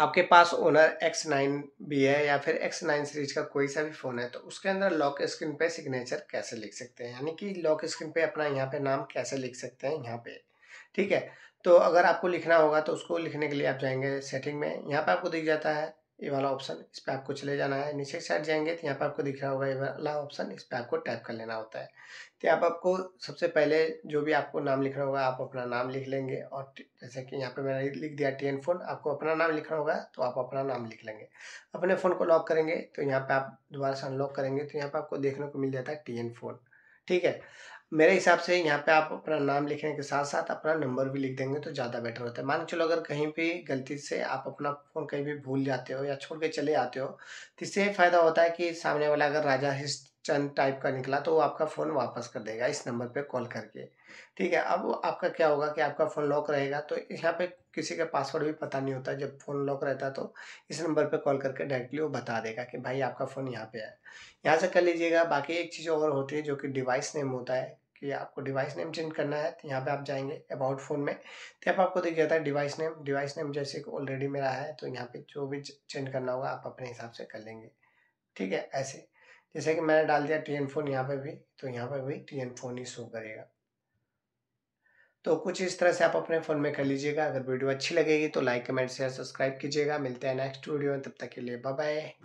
आपके पास owner x nine भी है या फिर एक्स नाइन सीरीज का कोई सा भी फ़ोन है तो उसके अंदर लॉक स्क्रीन पे सिग्नेचर कैसे लिख सकते हैं यानी कि लॉक स्क्रीन पे अपना यहाँ पे नाम कैसे लिख सकते हैं यहाँ पे ठीक है तो अगर आपको लिखना होगा तो उसको लिखने के लिए आप जाएंगे सेटिंग में यहाँ पे आपको दिख जाता है ये वाला ऑप्शन इस पर आपको चले जाना है नीचे साइड जाएंगे तो यहाँ पर आपको दिख रहा होगा ये वाला ऑप्शन इस पर आपको टाइप कर लेना होता है तो यहाँ पर आपको सबसे पहले जो भी आपको नाम लिखना होगा आप अपना नाम लिख लेंगे और जैसे कि यहाँ पे मैंने लिख दिया टी फोन आपको अपना नाम लिखना होगा तो आप अपना नाम लिख लेंगे अपने फ़ोन को लॉक करेंगे तो यहाँ पर आप दोबारा से अनलॉक करेंगे तो यहाँ पर आपको देखने को मिल जाता है टी फोन ठीक है मेरे हिसाब से यहाँ पे आप अपना नाम लिखने के साथ साथ अपना नंबर भी लिख देंगे तो ज़्यादा बेटर होता है मान चलो अगर कहीं भी गलती से आप अपना फ़ोन कहीं भी भूल जाते हो या छोड़ के चले आते हो तो इससे फ़ायदा होता है कि सामने वाला अगर राजा हिस्ट चंद टाइप का निकला तो वो आपका फ़ोन वापस कर देगा इस नंबर पे कॉल करके ठीक है अब आपका क्या होगा कि आपका फ़ोन लॉक रहेगा तो यहाँ पे किसी का पासवर्ड भी पता नहीं होता जब फ़ोन लॉक रहता है तो इस नंबर पे कॉल करके डायरेक्टली वो बता देगा कि भाई आपका फ़ोन यहाँ पे है यहाँ से कर लीजिएगा बाकी एक चीज़ और होती है जो कि डिवाइस नेम होता है कि आपको डिवाइस नेम चेंज करना है तो यहाँ पे आप जाएंगे अबाउट फोन में तो आप आपको देख जाता है डिवाइस नेम डिवाइस नेम जैसे कि ऑलरेडी मेरा है तो यहाँ पे जो भी चेंज करना होगा आप अपने हिसाब से कर लेंगे ठीक है ऐसे जैसे कि मैंने डाल दिया टी एन फोन यहाँ पे भी तो यहाँ पर भी टी एन फोन ही शो करेगा तो कुछ इस तरह से आप अपने फ़ोन में कर लीजिएगा अगर वीडियो अच्छी लगेगी तो लाइक कमेंट शेयर सब्सक्राइब कीजिएगा मिलते हैं नेक्स्ट वीडियो में तब तक के लिए बाय बाय